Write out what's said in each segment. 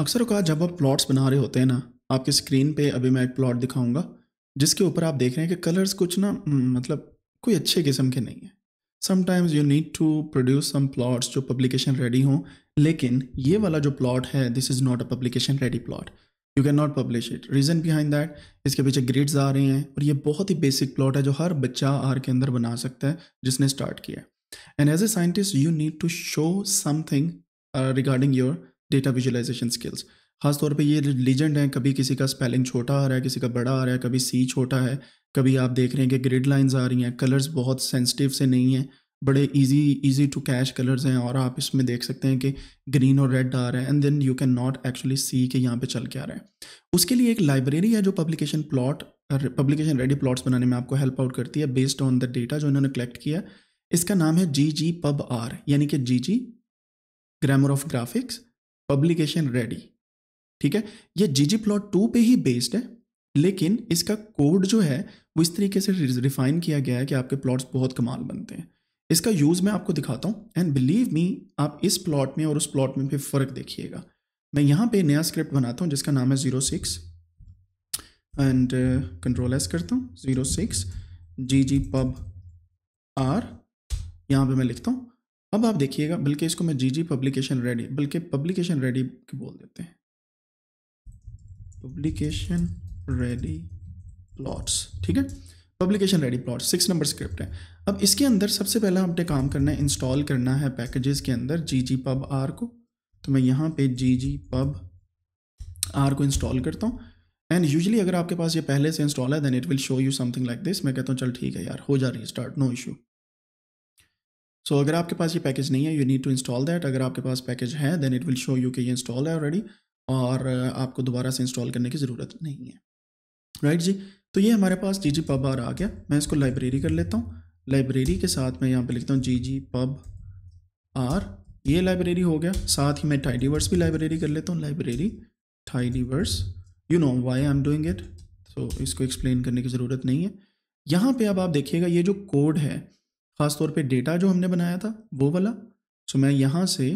अक्सर कहा जब आप प्लॉट्स बना रहे होते हैं ना आपके स्क्रीन पे अभी मैं एक प्लॉट दिखाऊंगा जिसके ऊपर आप देख रहे हैं कि कलर्स कुछ ना मतलब कोई अच्छे किस्म के नहीं हैं sometimes you need to produce some plots जो पब्लिकेशन रेडी हों लेकिन ये वाला जो प्लॉट है this is not a publication ready plot you can not publish it reason behind that इसके पीछे ग्रेड्स आ रहे हैं और ये बहुत ही बेसिक प्लॉट है जो हर बच्चा आर के अंदर बना सकता है जिसने स्टार्ट किया and as a scientist you need to show something regarding your data visualization skills खासतौर पे ये लीजेंड हैं कभी किसी का स्पेलिंग छोटा आ रहा है किसी का बड़ा आ रहा है कभी सी छोटा है कभी आप देख रहे हैं कि ग्रिड लाइंस आ रही हैं कलर्स बहुत सेंसिटिव से नहीं हैं बड़े easy easy to catch colours हैं और आप इसमें देख सकते हैं कि ग्रीन और रेड आ रहा है and then you can not actually see के यहाँ पे चल के आ रहा है उसके लिए एक लाइब्रेरी है जो publication plot publication ready plots बनाने में आपको हेल्प आउट करती है बेस्ड ऑन द डेटा जो इन्होंने कलेक्ट किया इसका नाम है जी जी पब आर यानी कि G G grammar of graphics publication ready ठीक है ये जी जी प्लॉट टू पे ही बेस्ड है लेकिन इसका कोड जो है वो इस तरीके से रिफाइन किया गया है कि आपके प्लॉट्स बहुत कमाल बनते हैं इसका यूज़ मैं आपको दिखाता हूँ एंड बिलीव मी आप इस प्लॉट में और उस प्लॉट में भी फ़र्क देखिएगा मैं यहाँ पे नया स्क्रिप्ट बनाता हूँ जिसका नाम है zero six and control S करता हूँ zero six G G pub R यहाँ पे मैं लिखता हूँ अब आप देखिएगा बल्कि इसको मैं जी जी पब्लिकेशन रेडी बल्कि पब्लिकेशन रेडी के बोल देते हैं पब्लिकेशन रेडी प्लॉट्स ठीक है publication ready plot six number script है अब इसके अंदर सबसे पहला आपने काम करना है इंस्टॉल करना है पैकेजेस के अंदर जी जी पब आर को तो मैं यहाँ पे जी जी पब आर को इंस्टॉल करता हूँ एंड यूजली अगर आपके पास ये पहले से इंस्टॉल है then it will show you something like this मैं कहता हूँ चल ठीक है यार हो जा रही है स्टार्ट नो इशू सो अगर आपके पास ये पैकेज नहीं है you need to install that अगर आपके पास पैकेज है then it will show you कि ये इंस्टॉल है ऑलरेडी और आपको दोबारा से इंस्टॉल करने की ज़रूरत नहीं है राइट right जी तो ये हमारे पास जी जी पब आर आ गया मैं इसको लाइब्रेरी कर लेता हूँ लाइब्रेरी के साथ मैं यहाँ पे लिखता हूँ जी जी पब आर ये लाइब्रेरी हो गया साथ ही मैं टाइडीवर्स भी लाइब्रेरी कर लेता हूँ library tidyverse you know why I am doing it so इसको एक्सप्लेन करने की ज़रूरत नहीं है यहाँ पे अब आप देखिएगा ये जो कोड है ख़ास तौर पे डेटा जो हमने बनाया था वो वाला सो मैं यहाँ से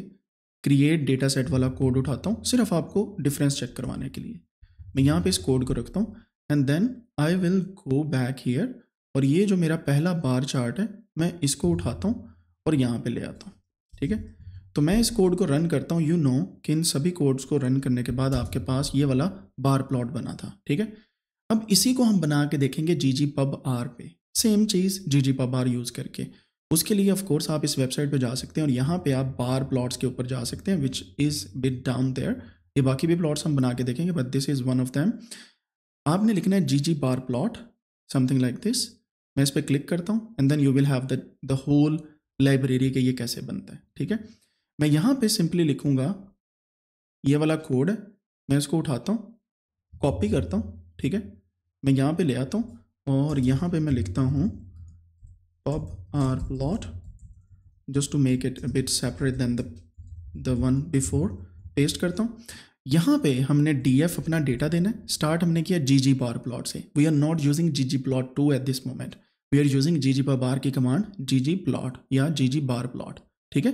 क्रिएट डेटा सेट वाला कोड उठाता हूँ सिर्फ आपको डिफरेंस चेक करवाने के लिए मैं यहाँ पे इस कोड को रखता हूँ and then I will go back here और ये जो मेरा पहला बार चार्ट है मैं इसको उठाता हूँ और यहाँ पर ले आता हूँ ठीक है तो मैं इस कोड को रन करता हूँ यू नो कि इन सभी कोड्स को रन करने के बाद आपके पास ये वाला बार प्लॉट बना था ठीक है अब इसी को हम बना के देखेंगे जी जी पब आर पे सेम चीज़ जी जी बार यूज़ करके उसके लिए ऑफकोर्स आप इस वेबसाइट पर जा सकते हैं और यहाँ पे आप बार प्लॉट्स के ऊपर जा सकते हैं which is bit down there ये बाकी भी प्लॉट्स हम बना के देखेंगे but this is one of them आपने लिखना है G G bar plot something like this मैं इस पर क्लिक करता हूँ and then you will have the the whole library के ये कैसे बनता है ठीक है मैं यहाँ पे सिंपली लिखूँगा ये वाला कोड है मैं इसको उठाता हूँ कॉपी करता हूँ ठीक है मैं यहाँ पे ले आता हूँ और यहाँ पे मैं लिखता हूँ pub R plot just to make it bit separate then the the one before paste करता हूँ यहाँ पे हमने डी एफ अपना डेटा देना है स्टार्ट हमने किया जी जी बार प्लॉट से we are not using G G plot two at this moment we are using G G bar की कमांड जी जी प्लॉट या जी जी बार प्लॉट ठीक है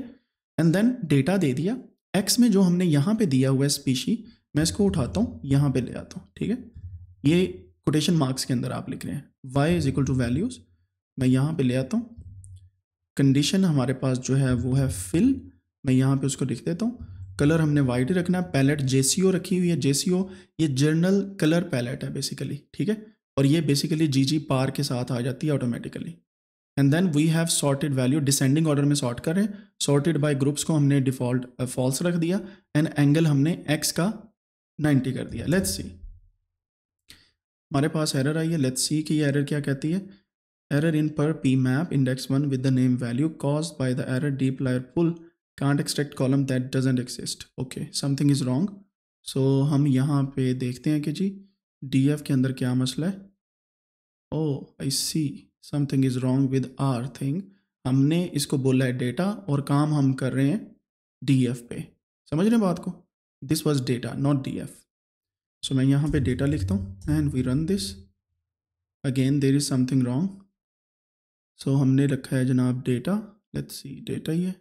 एंड देन डेटा दे दिया x में जो हमने यहाँ पे दिया हुआ है स्पीशी मैं इसको उठाता हूँ यहाँ पे ले आता हूँ ठीक है ये कोटेशन मार्क्स के अंदर आप लिख रहे हैं Y is equal to values मैं यहाँ पे ले आता हूँ कंडीशन हमारे पास जो है वो है फिल मैं यहाँ पे उसको लिख देता हूँ कलर हमने वाइट ही रखना है पैलेट जे रखी हुई है जे ये जर्नल कलर पैलेट है बेसिकली ठीक है और ये बेसिकली जी जी पार के साथ आ जाती है automatically and then we have sorted value descending order में सॉर्ट करें सॉर्टेड बाय ग्रुप्स को हमने डिफॉल्ट फॉल्स uh, रख दिया एंड एंगल हमने एक्स का नाइन्टी कर दिया लेट्स सी हमारे पास एरर आई है लेट्स सी कि ये एरर क्या कहती है error in pur P map index one with the name value cause by the error dplyr pull can't extract column that doesn't exist okay something is wrong so हम यहाँ पे देखते हैं कि जी डी एफ के अंदर क्या मसला है oh I see something is wrong with our thing हमने इसको बोला है डेटा और काम हम कर रहे हैं डी एफ पे समझ रहे हैं बात को this was data not D F so मैं यहाँ पे डेटा लिखता हूँ and we run this again there is something wrong so हमने रखा है जनाब डेटा लेट्स सी डेटा है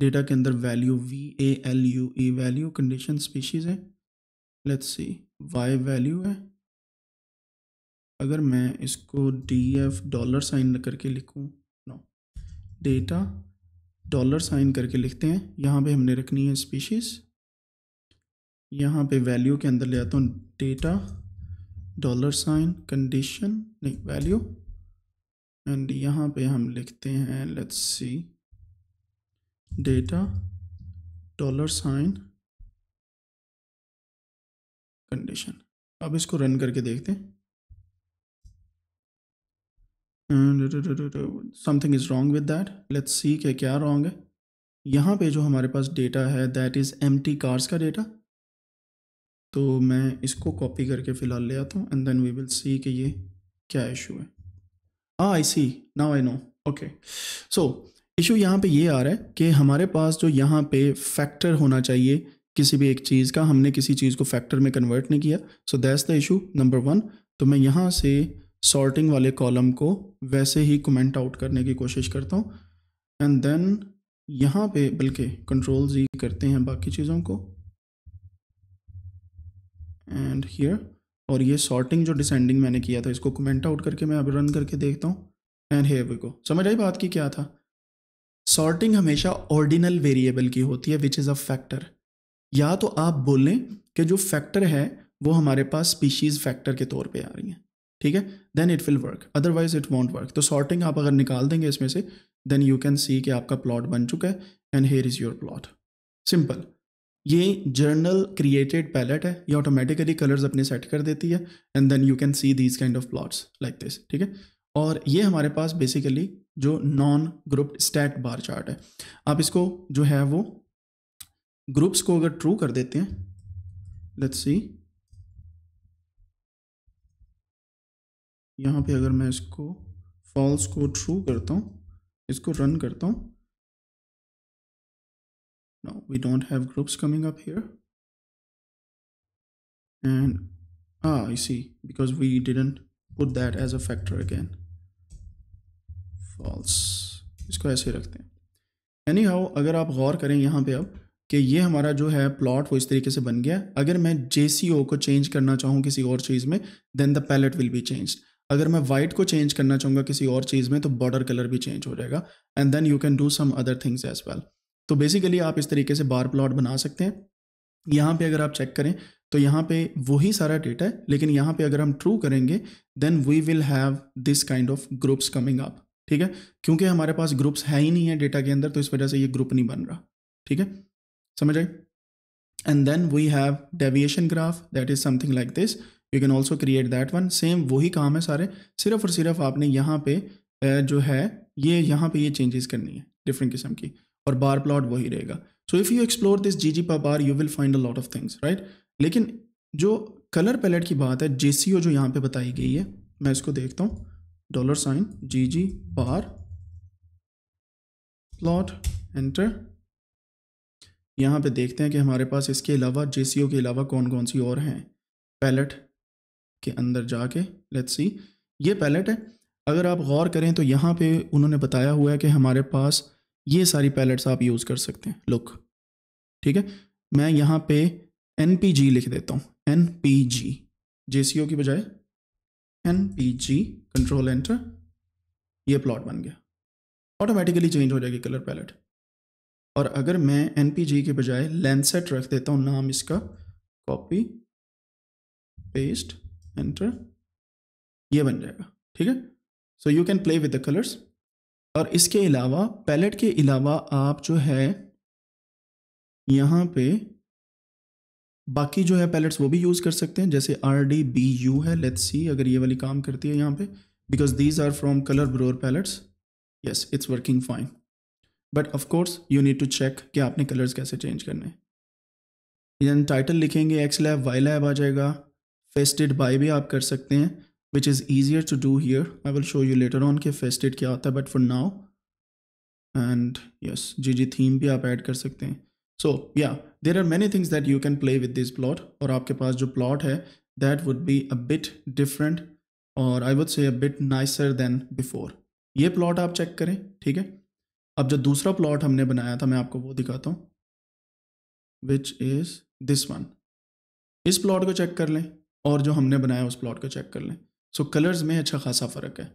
डेटा के अंदर value V A L U E value condition species है लेट्स सी वाई वैल्यू है अगर मैं इसको डी एफ डॉलर साइन करके लिखूँ नो डेटा डॉलर साइन करके लिखते हैं यहाँ पे हमने रखनी है स्पीशीज़ यहाँ पे वैल्यू के अंदर ले आता हूँ डेटा डॉलर साइन कंडीशन नहीं वैल्यू एंड यहाँ पे हम लिखते हैं let's see data dollar sign condition अब इसको रन करके देखते हैं something is wrong with that let's see के क्या रॉन्ग है यहाँ पे जो हमारे पास डेटा है that is M T cars का डेटा तो मैं इसको कॉपी करके फ़िलहाल ले आता हूँ and then we will see कि ये क्या इशू है हाँ I see now I know okay so issue यहाँ पे ये आ रहा है कि हमारे पास जो यहाँ पे फैक्टर होना चाहिए किसी भी एक चीज़ का हमने किसी चीज़ को फैक्टर में कन्वर्ट नहीं किया so that's the issue number one तो मैं यहाँ से सॉर्टिंग वाले कॉलम को वैसे ही कमेंट आउट करने की कोशिश करता हूँ एंड देन यहाँ पे बल्कि कंट्रोल जी करते हैं बाकी चीज़ों को एंड हियर और ये सॉर्टिंग जो डिसेंडिंग मैंने किया था इसको कमेंट आउट करके मैं अब रन करके देखता हूँ एंड हेयर वी गो समझ आई बात की क्या था सॉर्टिंग हमेशा ऑर्डिनल वेरिएबल की होती है विच इज़ अ फैक्टर या तो आप बोलें कि जो फैक्टर है वो हमारे पास स्पीशीज़ फैक्टर के तौर पे आ रही हैं ठीक है then it will work otherwise it won't work तो सॉर्टिंग आप अगर निकाल देंगे इसमें से देन यू कैन सी कि आपका प्लॉट बन चुका है and here is your plot simple ये जर्नल क्रिएटेड पैलेट है ये ऑटोमेटिकली कलर्स अपने सेट कर देती है and then you can see these kind of plots like this ठीक है और ये हमारे पास बेसिकली जो non group stat bar chart है आप इसको जो है वो ग्रुप्स को अगर ट्रू कर देते हैं लेट्स सी यहाँ पे अगर मैं इसको फॉल्स को ट्रू करता हूँ इसको रन करता हूँ no we don't have groups coming up here and ah you see because we didn't put that as a factor again false इसको ऐसे रखते हैं एनी हाउ अगर आप गौर करें यहाँ पे अब कि ये हमारा जो है प्लॉट वो इस तरीके से बन गया अगर मैं जे को चेंज करना चाहूँ किसी और चीज़ में then the palette will be change अगर मैं वाइट को चेंज करना चाहूँगा किसी और चीज़ में तो बॉर्डर कलर भी चेंज हो जाएगा and then you can do some other things as well तो बेसिकली आप इस तरीके से बार प्लॉट बना सकते हैं यहाँ पे अगर आप चेक करें तो यहाँ पे वही सारा डेटा है लेकिन यहाँ पे अगर हम ट्रू करेंगे then we will have this kind of groups coming up ठीक है क्योंकि हमारे पास ग्रुप्स है ही नहीं है डेटा के अंदर तो इस वजह से ये ग्रुप नहीं बन रहा ठीक है समझ आए and then we have deviation graph that is something like this you can also create that one same वही काम है सारे सिर्फ और सिर्फ आपने यहाँ पे जो है ये यहाँ पे ये चेंजेस करनी है डिफरेंट किस्म की और बार प्लॉट वही रहेगा so if you explore this G G pa bar you will find a lot of things right लेकिन जो कलर पैलेट की बात है जे जो यहाँ पे बताई गई है मैं इसको देखता हूँ dollar sign G G bar plot enter यहाँ पे देखते हैं कि हमारे पास इसके अलावा जे के अलावा कौन कौन सी और हैं पैलेट के अंदर जाके लेट्स सी ये पैलेट है अगर आप गौर करें तो यहाँ पे उन्होंने बताया हुआ है कि हमारे पास ये सारी पैलेट्स आप यूज़ कर सकते हैं लुक ठीक है मैं यहाँ पे एन लिख देता हूँ एन पी जी जे की बजाय N P G control enter ये प्लॉट बन गया ऑटोमेटिकली चेंज हो जाएगी कलर पैलेट और अगर मैं एन के बजाय लेंसेट रख देता हूँ नाम इसका कॉपी पेस्ट एंटर ये बन जाएगा ठीक है so you can play with the colours और इसके अलावा पैलेट के अलावा आप जो है यहाँ पे बाकी जो है पैलेट्स वो भी यूज़ कर सकते हैं जैसे आर डी बी यू है लेट्स सी अगर ये वाली काम करती है यहाँ पे because these are from colour brewer palettes yes it's working fine but of course you need to check कि आपने कलर्स कैसे चेंज करने हैं टाइटल लिखेंगे एक्स लैब वाई लैब आ जाएगा फेस्टेड बाई भी आप कर सकते हैं which is easier to do here. I will show you later on कि fested क्या होता है but for now and yes GG theme भी आप add कर सकते हैं so yeah there are many things that you can play with this plot और आपके पास जो plot है that would be a bit different और I would say a bit nicer than before ये plot आप check करें ठीक है अब जो दूसरा प्लॉट हमने बनाया था मैं आपको वो दिखाता हूँ विच इज़ दिस वन इस प्लॉट को चेक कर लें और जो हमने बनाया उस प्लॉट को चेक कर लें सो so, कलर्स में अच्छा खासा फ़र्क है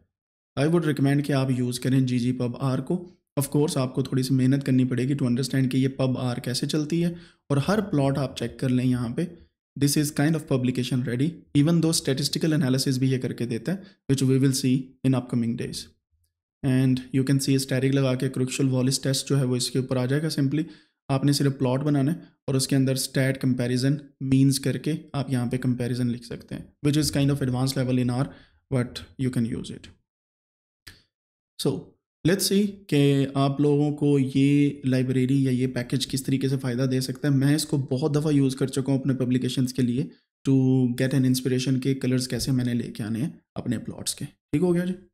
आई वुड रिकमेंड कि आप यूज़ करें जी जी पब आर को ऑफ़ आपको थोड़ी सी मेहनत करनी पड़ेगी टू अंडरस्टैंड कि ये पब आर कैसे चलती है और हर प्लॉट आप चेक कर लें यहाँ पे this is kind of publication ready even though statistical analysis भी ये करके देता है which we will see in upcoming days and you can see asterisk लगा के क्रुक्शल वॉलिस टेस्ट जो है वो इसके ऊपर आ जाएगा सिंपली आपने सिर्फ प्लॉट बनाना है और उसके अंदर स्टैट कंपैरिजन मींस करके आप यहाँ पे कंपैरिजन लिख सकते हैं which is kind of advance level in R but you can use it so let's see के आप लोगों को ये लाइब्रेरी या ये पैकेज किस तरीके से फ़ायदा दे सकता है मैं इसको बहुत दफ़ा यूज़ कर चुका हूँ अपने पब्लिकेशन के लिए टू गेट एन इंस्परेशन के कलर्स कैसे मैंने लेके आने हैं अपने प्लॉट्स के ठीक हो गया जी